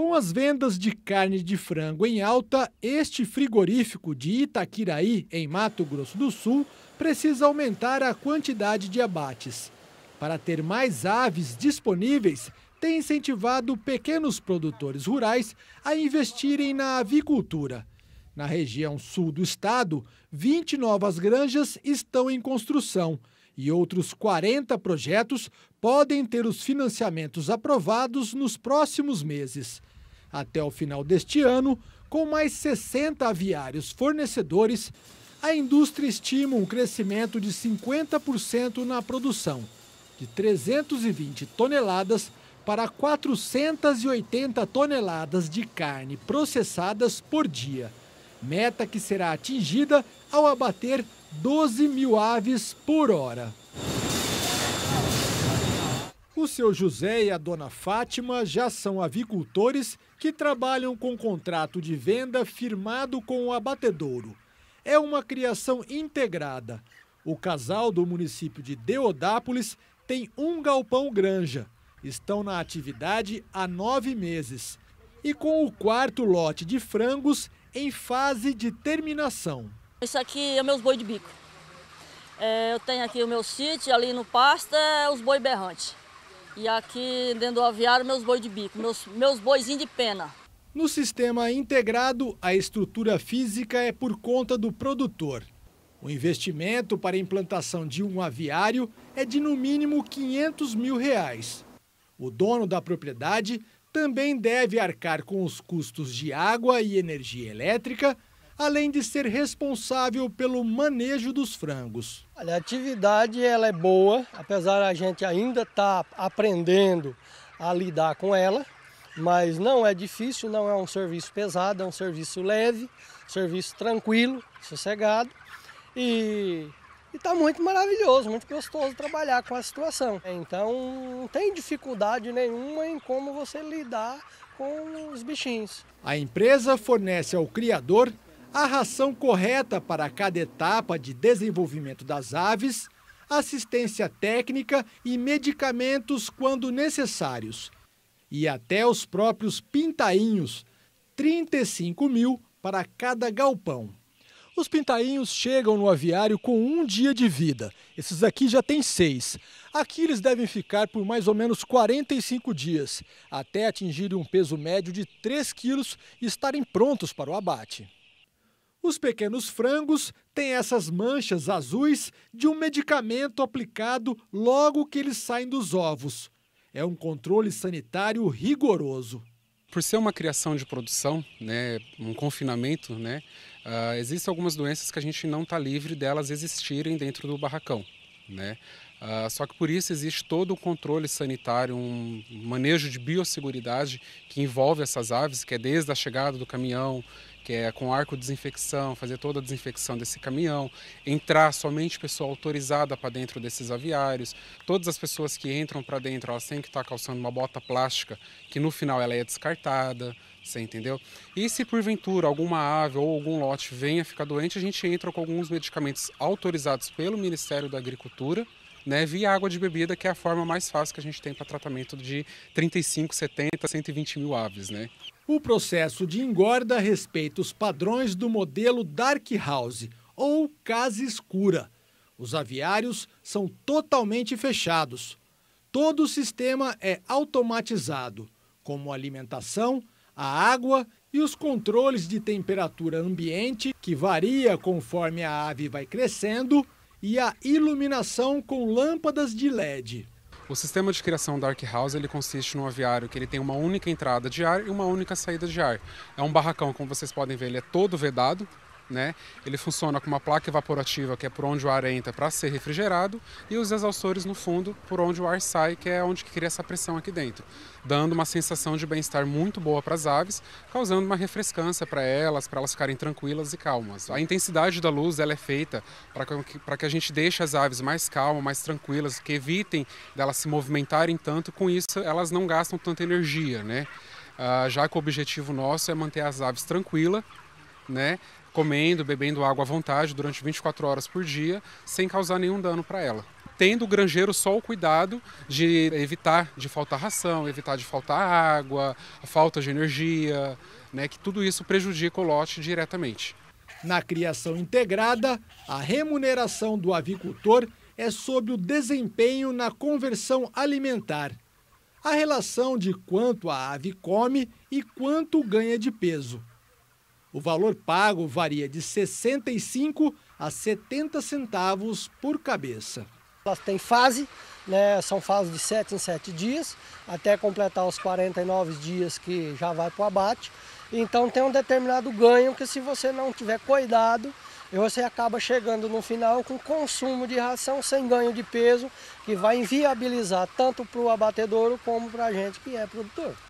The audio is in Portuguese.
Com as vendas de carne de frango em alta, este frigorífico de Itaquiraí, em Mato Grosso do Sul, precisa aumentar a quantidade de abates. Para ter mais aves disponíveis, tem incentivado pequenos produtores rurais a investirem na avicultura. Na região sul do estado, 20 novas granjas estão em construção e outros 40 projetos podem ter os financiamentos aprovados nos próximos meses. Até o final deste ano, com mais 60 aviários fornecedores, a indústria estima um crescimento de 50% na produção, de 320 toneladas para 480 toneladas de carne processadas por dia, meta que será atingida ao abater 12 mil aves por hora. O seu José e a dona Fátima já são avicultores que trabalham com contrato de venda firmado com o abatedouro. É uma criação integrada. O casal do município de Deodápolis tem um galpão granja. Estão na atividade há nove meses. E com o quarto lote de frangos em fase de terminação. Isso aqui é meus boi de bico. É, eu tenho aqui o meu sítio, ali no pasto é os boi berrantes. E aqui dentro do aviário, meus boi de bico, meus, meus boizinhos de pena. No sistema integrado, a estrutura física é por conta do produtor. O investimento para a implantação de um aviário é de no mínimo 500 mil reais. O dono da propriedade também deve arcar com os custos de água e energia elétrica, além de ser responsável pelo manejo dos frangos. Olha, a atividade ela é boa, apesar a gente ainda estar tá aprendendo a lidar com ela, mas não é difícil, não é um serviço pesado, é um serviço leve, serviço tranquilo, sossegado e está muito maravilhoso, muito gostoso trabalhar com a situação. Então não tem dificuldade nenhuma em como você lidar com os bichinhos. A empresa fornece ao criador a ração correta para cada etapa de desenvolvimento das aves, assistência técnica e medicamentos quando necessários. E até os próprios pintainhos, 35 mil para cada galpão. Os pintainhos chegam no aviário com um dia de vida. Esses aqui já têm seis. Aqui eles devem ficar por mais ou menos 45 dias, até atingirem um peso médio de 3 quilos e estarem prontos para o abate. Os pequenos frangos têm essas manchas azuis de um medicamento aplicado logo que eles saem dos ovos. É um controle sanitário rigoroso. Por ser uma criação de produção, né, um confinamento, né, uh, existem algumas doenças que a gente não está livre delas existirem dentro do barracão. Né? Uh, só que por isso existe todo o controle sanitário, um manejo de biosseguridade que envolve essas aves, que é desde a chegada do caminhão, que é com arco de desinfecção, fazer toda a desinfecção desse caminhão, entrar somente pessoa autorizada para dentro desses aviários. Todas as pessoas que entram para dentro, elas têm que estar tá calçando uma bota plástica, que no final ela é descartada, você entendeu? E se porventura alguma ave ou algum lote venha ficar doente, a gente entra com alguns medicamentos autorizados pelo Ministério da Agricultura, né, via água de bebida, que é a forma mais fácil que a gente tem para tratamento de 35, 70, 120 mil aves. Né. O processo de engorda respeita os padrões do modelo Dark House, ou casa escura. Os aviários são totalmente fechados. Todo o sistema é automatizado, como a alimentação, a água e os controles de temperatura ambiente, que varia conforme a ave vai crescendo e a iluminação com lâmpadas de LED. O sistema de criação da Dark House ele consiste num aviário que ele tem uma única entrada de ar e uma única saída de ar. É um barracão, como vocês podem ver, ele é todo vedado, né? Ele funciona com uma placa evaporativa, que é por onde o ar entra para ser refrigerado, e os exaustores no fundo, por onde o ar sai, que é onde cria essa pressão aqui dentro, dando uma sensação de bem-estar muito boa para as aves, causando uma refrescância para elas, para elas ficarem tranquilas e calmas. A intensidade da luz ela é feita para que, que a gente deixe as aves mais calmas, mais tranquilas, que evitem delas se movimentarem tanto, com isso elas não gastam tanta energia, né? Uh, já que o objetivo nosso é manter as aves tranquilas, né? comendo, bebendo água à vontade durante 24 horas por dia, sem causar nenhum dano para ela. Tendo o granjeiro só o cuidado de evitar de faltar ração, evitar de faltar água, falta de energia, né, que tudo isso prejudica o lote diretamente. Na criação integrada, a remuneração do avicultor é sobre o desempenho na conversão alimentar. A relação de quanto a ave come e quanto ganha de peso. O valor pago varia de 65 a 70 centavos por cabeça. Elas têm fase, né, são fases de 7 em 7 dias, até completar os 49 dias que já vai para o abate. Então tem um determinado ganho que se você não tiver cuidado, você acaba chegando no final com consumo de ração sem ganho de peso, que vai inviabilizar tanto para o abatedouro como para a gente que é produtor.